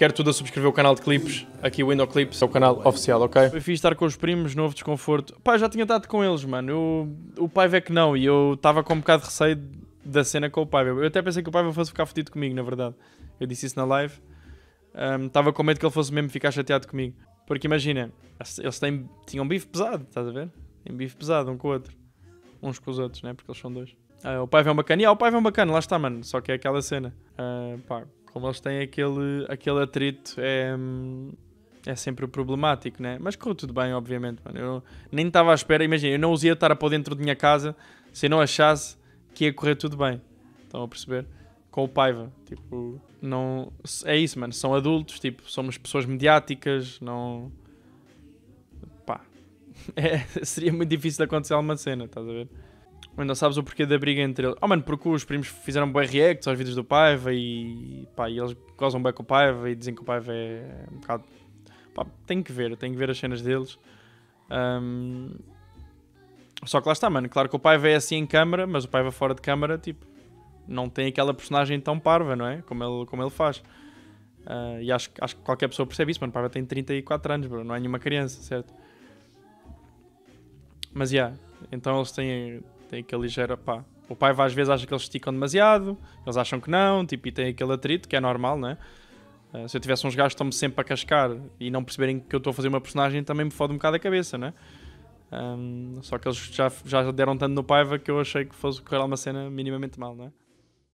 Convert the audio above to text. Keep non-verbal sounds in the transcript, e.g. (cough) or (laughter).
Quero tudo a subscrever o canal de clipes, aqui o Window Clips, é o canal oficial, ok? Foi fixe estar com os primos, novo desconforto. Pá, já tinha estado com eles, mano. Eu, o pai vê é que não, e eu estava com um bocado de receio da cena com o pai. Eu até pensei que o pai fosse ficar fodido comigo, na verdade. Eu disse isso na live. Estava um, com medo que ele fosse mesmo ficar chateado comigo. Porque imagina, eles têm, tinham bife pesado, estás a ver? Tem bife pesado um com o outro. Uns com os outros, né? Porque eles são dois. Ah, o pai é um bacana. E ah, o pai é um bacana, lá está, mano. Só que é aquela cena. Ah, pá, como eles têm aquele, aquele atrito, é, é sempre problemático, né? Mas correu tudo bem, obviamente, mano. Eu nem estava à espera, imagina, eu não os ia estar para dentro da minha casa se eu não achasse que ia correr tudo bem. Estão a perceber? Com o Paiva, tipo, não. É isso, mano. São adultos, tipo, somos pessoas mediáticas, não. Pá. (laughs) É, seria muito difícil acontecer alguma cena, estás a ver? Ainda sabes o porquê da briga entre eles. Oh mano, porque os primos fizeram bem reacts aos vídeos do Paiva e, pá, e eles gozam bem com o Paiva e dizem que o Paiva é um bocado. Pá, tem que ver, tem que ver as cenas deles. Um... Só que lá está, mano. Claro que o Paiva é assim em câmara, mas o Paiva fora de câmara, tipo, não tem aquela personagem tão parva, não é? Como ele, como ele faz. Uh, e acho, acho que qualquer pessoa percebe isso, mano. O Paiva tem 34 anos, bro. Não é nenhuma criança, certo? Mas, já. Yeah, então eles têm tem aquele ligeiro pá. O pai às vezes acha que eles esticam demasiado, eles acham que não, tipo, e tem aquele atrito que é normal, né? Uh, se eu tivesse uns gajos que estão-me sempre a cascar e não perceberem que eu estou a fazer uma personagem, também me fode um bocado a cabeça, né? Um, só que eles já, já deram tanto no Paiva que eu achei que fosse correr uma cena minimamente mal, né?